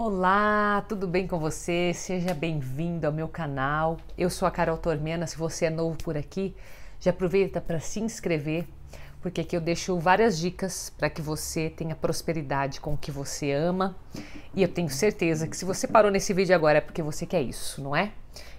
Olá, tudo bem com você? Seja bem-vindo ao meu canal. Eu sou a Carol Tormena. Se você é novo por aqui, já aproveita para se inscrever, porque aqui eu deixo várias dicas para que você tenha prosperidade com o que você ama. E eu tenho certeza que se você parou nesse vídeo agora é porque você quer isso, não é?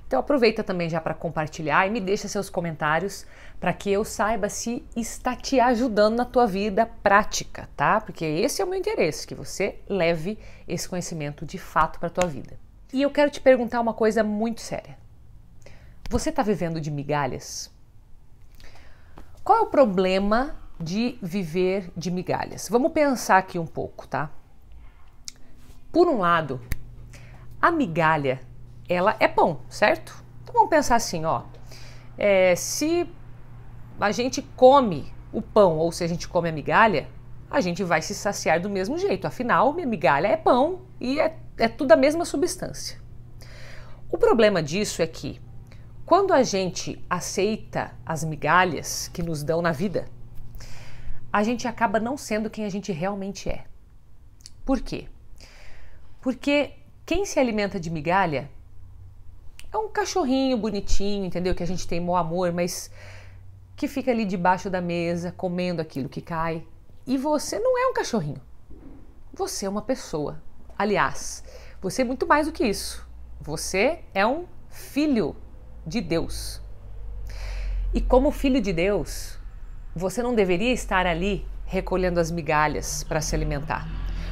Então aproveita também já para compartilhar e me deixa seus comentários para que eu saiba se está te ajudando na tua vida prática, tá? Porque esse é o meu interesse, que você leve esse conhecimento de fato para tua vida. E eu quero te perguntar uma coisa muito séria. Você está vivendo de migalhas? Qual é o problema de viver de migalhas? Vamos pensar aqui um pouco, tá? Por um lado, a migalha, ela é pão, certo? Então vamos pensar assim, ó. É, se a gente come o pão ou se a gente come a migalha, a gente vai se saciar do mesmo jeito. Afinal, minha migalha é pão e é, é tudo a mesma substância. O problema disso é que quando a gente aceita as migalhas que nos dão na vida, a gente acaba não sendo quem a gente realmente é. Por quê? Porque quem se alimenta de migalha é um cachorrinho bonitinho, entendeu? Que a gente tem mau amor, mas que fica ali debaixo da mesa comendo aquilo que cai. E você não é um cachorrinho. Você é uma pessoa. Aliás, você é muito mais do que isso. Você é um filho de Deus. E como filho de Deus, você não deveria estar ali recolhendo as migalhas para se alimentar.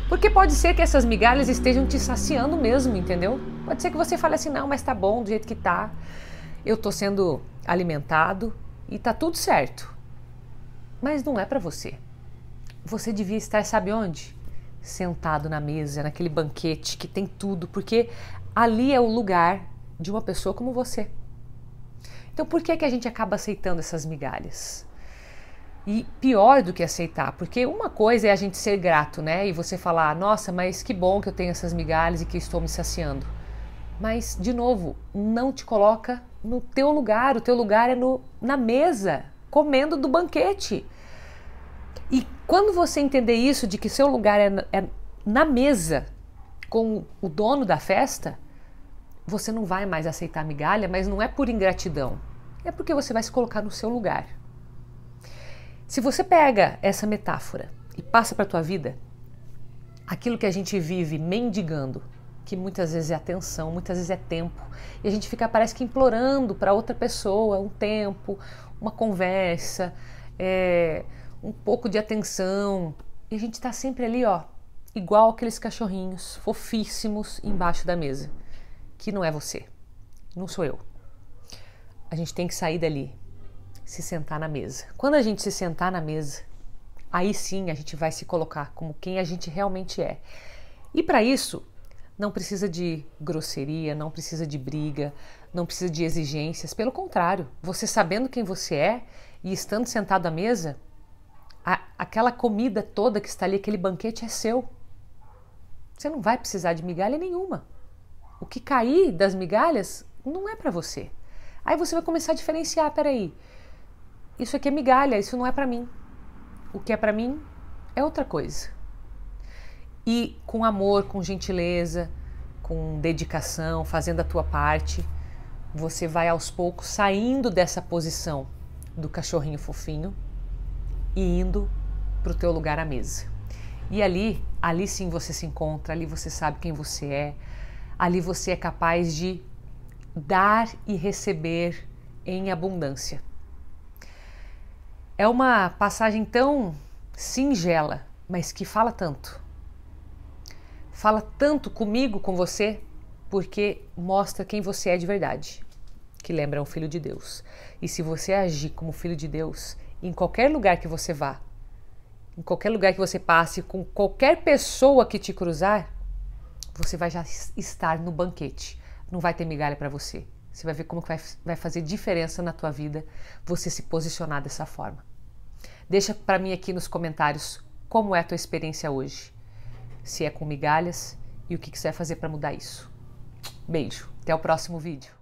Porque pode ser que essas migalhas estejam te saciando mesmo, entendeu? Pode ser que você fale assim: não, mas tá bom do jeito que tá, eu tô sendo alimentado e tá tudo certo. Mas não é para você. Você devia estar, sabe onde? Sentado na mesa, naquele banquete que tem tudo, porque ali é o lugar de uma pessoa como você. Então, por que, é que a gente acaba aceitando essas migalhas? E pior do que aceitar, porque uma coisa é a gente ser grato, né? E você falar, nossa, mas que bom que eu tenho essas migalhas e que estou me saciando. Mas, de novo, não te coloca no teu lugar. O teu lugar é no, na mesa, comendo do banquete. E quando você entender isso, de que seu lugar é, é na mesa com o dono da festa, você não vai mais aceitar a migalha, mas não é por ingratidão, é porque você vai se colocar no seu lugar. Se você pega essa metáfora e passa para a tua vida, aquilo que a gente vive mendigando, que muitas vezes é atenção, muitas vezes é tempo, e a gente fica parece que implorando para outra pessoa um tempo, uma conversa, é, um pouco de atenção, e a gente está sempre ali, ó, igual aqueles cachorrinhos fofíssimos embaixo da mesa que não é você, não sou eu. A gente tem que sair dali, se sentar na mesa. Quando a gente se sentar na mesa, aí sim a gente vai se colocar como quem a gente realmente é. E para isso, não precisa de grosseria, não precisa de briga, não precisa de exigências. Pelo contrário, você sabendo quem você é e estando sentado à mesa, a, aquela comida toda que está ali, aquele banquete é seu. Você não vai precisar de migalha nenhuma. O que cair das migalhas não é para você. Aí você vai começar a diferenciar, peraí, isso aqui é migalha, isso não é para mim. O que é para mim é outra coisa. E com amor, com gentileza, com dedicação, fazendo a tua parte, você vai aos poucos saindo dessa posição do cachorrinho fofinho e indo para o teu lugar à mesa. E ali, ali sim você se encontra, ali você sabe quem você é, ali você é capaz de dar e receber em abundância. É uma passagem tão singela, mas que fala tanto. Fala tanto comigo, com você, porque mostra quem você é de verdade, que lembra um filho de Deus. E se você agir como filho de Deus, em qualquer lugar que você vá, em qualquer lugar que você passe, com qualquer pessoa que te cruzar, você vai já estar no banquete. Não vai ter migalha para você. Você vai ver como que vai, vai fazer diferença na tua vida você se posicionar dessa forma. Deixa para mim aqui nos comentários como é a tua experiência hoje. Se é com migalhas e o que, que você vai fazer para mudar isso. Beijo, até o próximo vídeo.